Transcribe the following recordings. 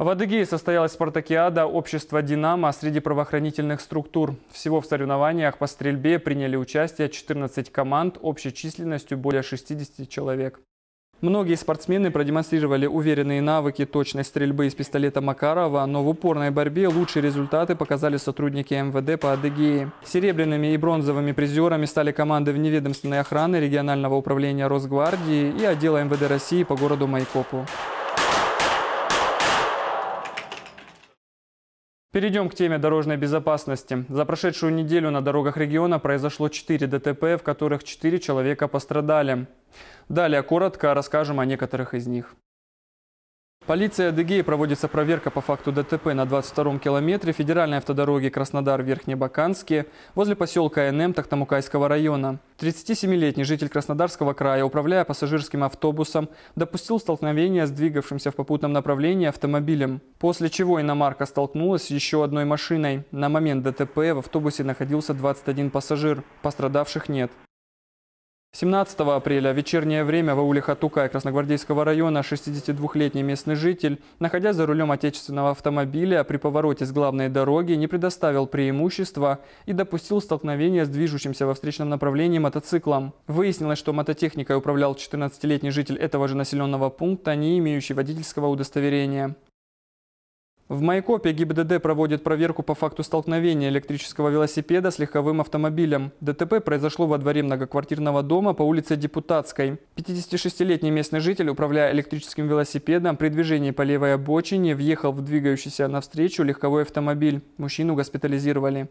В Адыгее состоялась спартакиада общества «Динамо» среди правоохранительных структур. Всего в соревнованиях по стрельбе приняли участие 14 команд общей численностью более 60 человек. Многие спортсмены продемонстрировали уверенные навыки точной стрельбы из пистолета Макарова, но в упорной борьбе лучшие результаты показали сотрудники МВД по Адыгее. Серебряными и бронзовыми призерами стали команды вневедомственной охраны регионального управления Росгвардии и отдела МВД России по городу Майкопу. Перейдем к теме дорожной безопасности. За прошедшую неделю на дорогах региона произошло 4 ДТП, в которых 4 человека пострадали. Далее коротко расскажем о некоторых из них. Полиция Адыгеи проводится проверка по факту ДТП на 22-м километре федеральной автодороги Краснодар-Верхнебаканске возле поселка НМ Тахтамукайского района. 37-летний житель Краснодарского края, управляя пассажирским автобусом, допустил столкновение с двигавшимся в попутном направлении автомобилем, после чего иномарка столкнулась с еще одной машиной. На момент ДТП в автобусе находился 21 пассажир, пострадавших нет. 17 апреля в вечернее время в ауле Хатукая Красногвардейского района 62-летний местный житель, находясь за рулем отечественного автомобиля при повороте с главной дороги, не предоставил преимущества и допустил столкновение с движущимся во встречном направлении мотоциклом. Выяснилось, что мототехникой управлял 14-летний житель этого же населенного пункта, не имеющий водительского удостоверения. В Майкопе ГИБДД проводит проверку по факту столкновения электрического велосипеда с легковым автомобилем. ДТП произошло во дворе многоквартирного дома по улице Депутатской. 56-летний местный житель, управляя электрическим велосипедом, при движении по левой обочине въехал в двигающийся навстречу легковой автомобиль. Мужчину госпитализировали.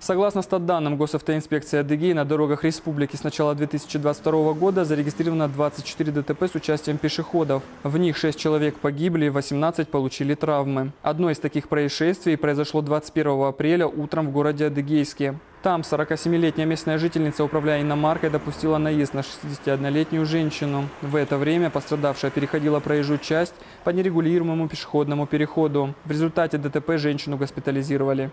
Согласно статданным Госавтоинспекции Адыгеи, на дорогах республики с начала 2022 года зарегистрировано 24 ДТП с участием пешеходов. В них 6 человек погибли, 18 получили травмы. Одно из таких происшествий произошло 21 апреля утром в городе Адыгейске. Там 47-летняя местная жительница, управляя иномаркой, допустила наезд на 61-летнюю женщину. В это время пострадавшая переходила проезжую часть по нерегулируемому пешеходному переходу. В результате ДТП женщину госпитализировали.